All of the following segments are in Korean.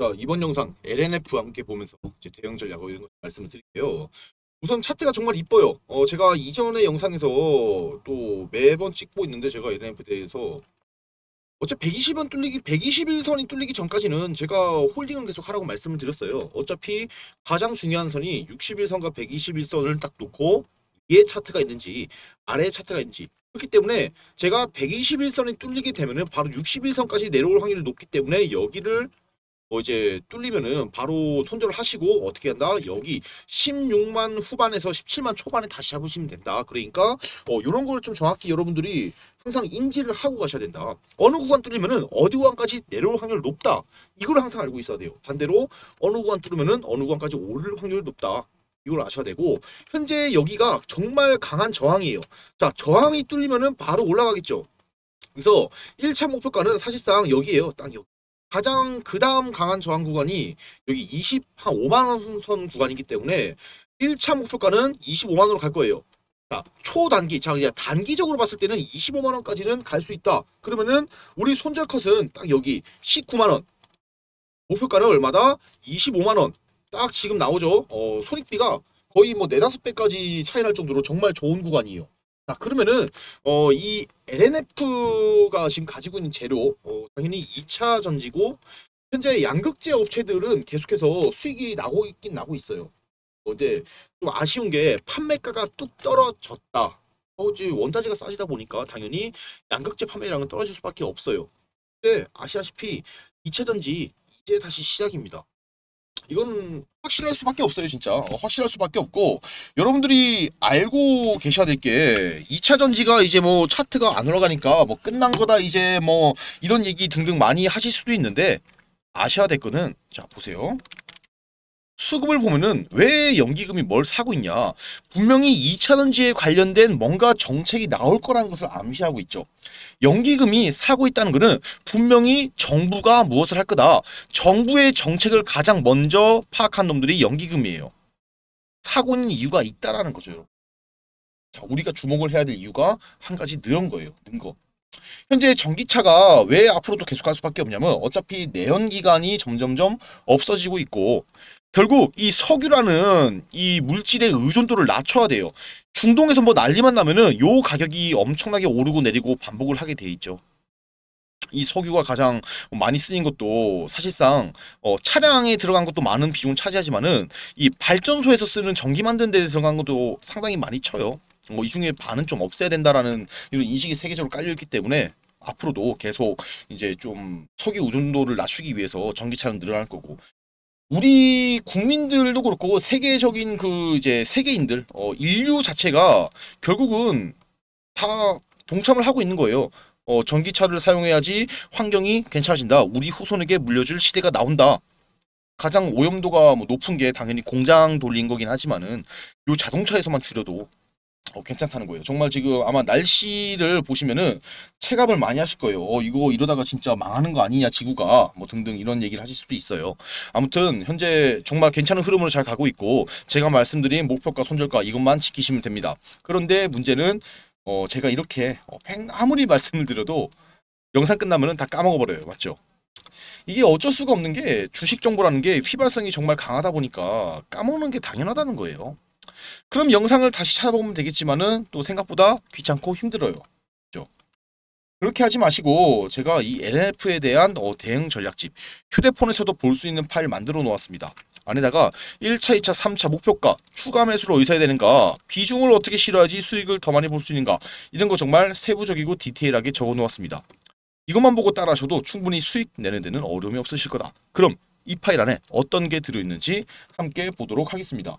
자, 이번 영상 LNF와 함께 보면서 이제 대형 전략 어, 이런 거 말씀을 드릴게요. 우선 차트가 정말 이뻐요. 어, 제가 이전의 영상에서 또 매번 찍고 있는데 제가 LNF 대해서 어차피 120원 뚫리기 121선이 뚫리기 전까지는 제가 홀딩을 계속 하라고 말씀을 드렸어요. 어차피 가장 중요한 선이 61선과 121선을 딱 놓고 위에 차트가 있는지 아래 차트가 있는지 그렇기 때문에 제가 121선이 뚫리게 되면 바로 61선까지 내려올 확률이 높기 때문에 여기를 어 이제 뚫리면은 바로 손절을 하시고 어떻게 한다? 여기 16만 후반에서 17만 초반에 다시 잡으시면 된다. 그러니까 어 이런 거를 좀 정확히 여러분들이 항상 인지를 하고 가셔야 된다. 어느 구간 뚫리면은 어디 구간까지 내려올 확률 높다. 이걸 항상 알고 있어야 돼요. 반대로 어느 구간 뚫으면은 어느 구간까지 오를 확률 높다. 이걸 아셔야 되고 현재 여기가 정말 강한 저항이에요. 자 저항이 뚫리면은 바로 올라가겠죠. 그래서 1차 목표가는 사실상 여기에요. 딱 여기. 가장 그 다음 강한 저항 구간이 여기 2 5만원 선 구간이기 때문에 1차 목표가는 25만원으로 갈 거예요. 자, 초단기, 자, 그냥 단기적으로 봤을 때는 25만원까지는 갈 수 있다. 그러면은 우리 손절 컷은 딱 여기 19만원. 목표가는 얼마다? 25만원. 딱 지금 나오죠. 어, 손익비가 거의 뭐 4, 5배까지 차이 날 정도로 정말 좋은 구간이에요. 자 아, 그러면은 어, 이 LNF가 지금 가지고 있는 재료 어, 당연히 2차 전지고 현재 양극재 업체들은 계속해서 수익이 나고 있긴 나고 있어요. 어, 뭐 근데 좀 아쉬운 게 판매가가 뚝 떨어졌다. 어, 지 원자재가 싸지다 보니까 당연히 양극재 판매량은 떨어질 수밖에 없어요. 근데 아시다시피 2차 전지 이제 다시 시작입니다. 이건 확실할 수밖에 없어요 진짜 어, 확실할 수밖에 없고 여러분들이 알고 계셔야 될 게 2차 전지가 이제 뭐 차트가 안 올라가니까 뭐 끝난 거다 이제 뭐 이런 얘기 등등 많이 하실 수도 있는데 아셔야 될 거는 자 보세요 수급을 보면은 왜 연기금이 뭘 사고 있냐 분명히 2차전지에 관련된 뭔가 정책이 나올 거라는 것을 암시하고 있죠 연기금이 사고 있다는 것은 분명히 정부가 무엇을 할 거다 정부의 정책을 가장 먼저 파악한 놈들이 연기금이에요 사고 있는 이유가 있다라는 거죠 자 우리가 주목을 해야 될 이유가 한 가지 늘은 거예요 는 거. 현재 전기차가 왜 앞으로도 계속할 수밖에 없냐면 어차피 내연기관이 점점점 없어지고 있고 결국 이 석유라는 이 물질의 의존도를 낮춰야 돼요. 중동에서 뭐 난리만 나면은 요 가격이 엄청나게 오르고 내리고 반복을 하게 돼 있죠. 이 석유가 가장 많이 쓰인 것도 사실상 어, 차량에 들어간 것도 많은 비중을 차지하지만은 이 발전소에서 쓰는 전기 만드는 데 들어간 것도 상당히 많이 쳐요. 뭐이 중에 반은 좀 없애야 된다라는 이런 인식이 세계적으로 깔려있기 때문에 앞으로도 계속 이제 좀 석유 의존도를 낮추기 위해서 전기차는 늘어날 거고 우리 국민들도 그렇고 세계적인 그 이제 세계인들 어, 인류 자체가 결국은 다 동참을 하고 있는 거예요. 어, 전기차를 사용해야지 환경이 괜찮아진다. 우리 후손에게 물려줄 시대가 나온다. 가장 오염도가 뭐 높은 게 당연히 공장 돌린 거긴 하지만은 요 자동차에서만 줄여도 어, 괜찮다는 거예요. 정말 지금 아마 날씨를 보시면은 체감을 많이 하실 거예요. 어, 이거 이러다가 진짜 망하는 거 아니냐, 지구가. 뭐 등등 이런 얘기를 하실 수도 있어요. 아무튼 현재 정말 괜찮은 흐름으로 잘 가고 있고 제가 말씀드린 목표가 손절과 이것만 지키시면 됩니다. 그런데 문제는 어, 제가 이렇게 어, 아무리 말씀을 드려도 영상 끝나면은 다 까먹어버려요. 맞죠? 이게 어쩔 수가 없는 게 주식 정보라는 게 휘발성이 정말 강하다 보니까 까먹는 게 당연하다는 거예요. 그럼 영상을 다시 찾아보면 되겠지만은 또 생각보다 귀찮고 힘들어요. 그렇죠? 그렇게 하지 마시고 제가 이 LNF에 대한 어, 대응 전략집 휴대폰에서도 볼 수 있는 파일 만들어 놓았습니다. 안에다가 1차, 2차, 3차 목표가, 추가 매수를 어디서 해야 되는가, 비중을 어떻게 실어야지 수익을 더 많이 볼 수 있는가 이런 거 정말 세부적이고 디테일하게 적어 놓았습니다. 이것만 보고 따라하셔도 충분히 수익 내는 데는 어려움이 없으실 거다. 그럼 이 파일 안에 어떤 게 들어있는지 함께 보도록 하겠습니다.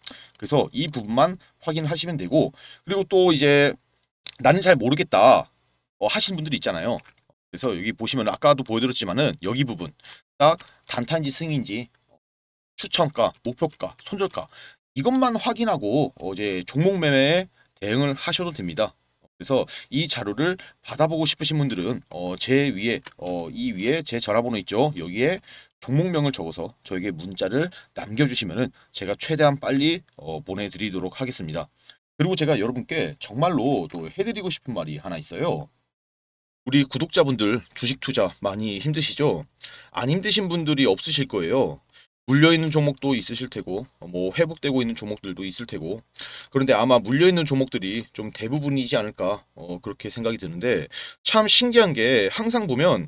그래서 이 부분만 확인하시면 되고 그리고 또 이제 나는 잘 모르겠다 어, 하는 분들이 있잖아요. 그래서 여기 보시면 아까도 보여드렸지만은 여기 부분 딱 단타인지 승인지 추천가, 목표가, 손절가 이것만 확인하고 어, 제 종목 매매에 대응을 하셔도 됩니다. 그래서 이 자료를 받아보고 싶으신 분들은 어, 제 위에 어, 이 위에 제 전화번호 있죠. 여기에 종목명을 적어서 저에게 문자를 남겨주시면 제가 최대한 빨리 어, 보내드리도록 하겠습니다. 그리고 제가 여러분께 정말로 또 해드리고 싶은 말이 하나 있어요. 우리 구독자분들 주식 투자 많이 힘드시죠? 안 힘드신 분들이 없으실 거예요. 물려있는 종목도 있으실 테고 뭐 회복되고 있는 종목들도 있을 테고 그런데 아마 물려있는 종목들이 좀 대부분이지 않을까 어, 그렇게 생각이 드는데 참 신기한 게 항상 보면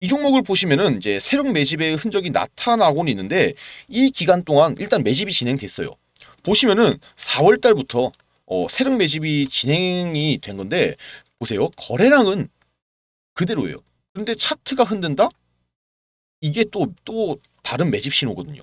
이 종목을 보시면은 이제 세력 매집의 흔적이 나타나곤 있는데 이 기간 동안 일단 매집이 진행됐어요. 보시면은 4월 달부터 어, 세력 매집이 진행이 된 건데 보세요. 거래량은 그대로예요. 그런데 차트가 흔든다? 이게 또 또 다른 매집 신호거든요.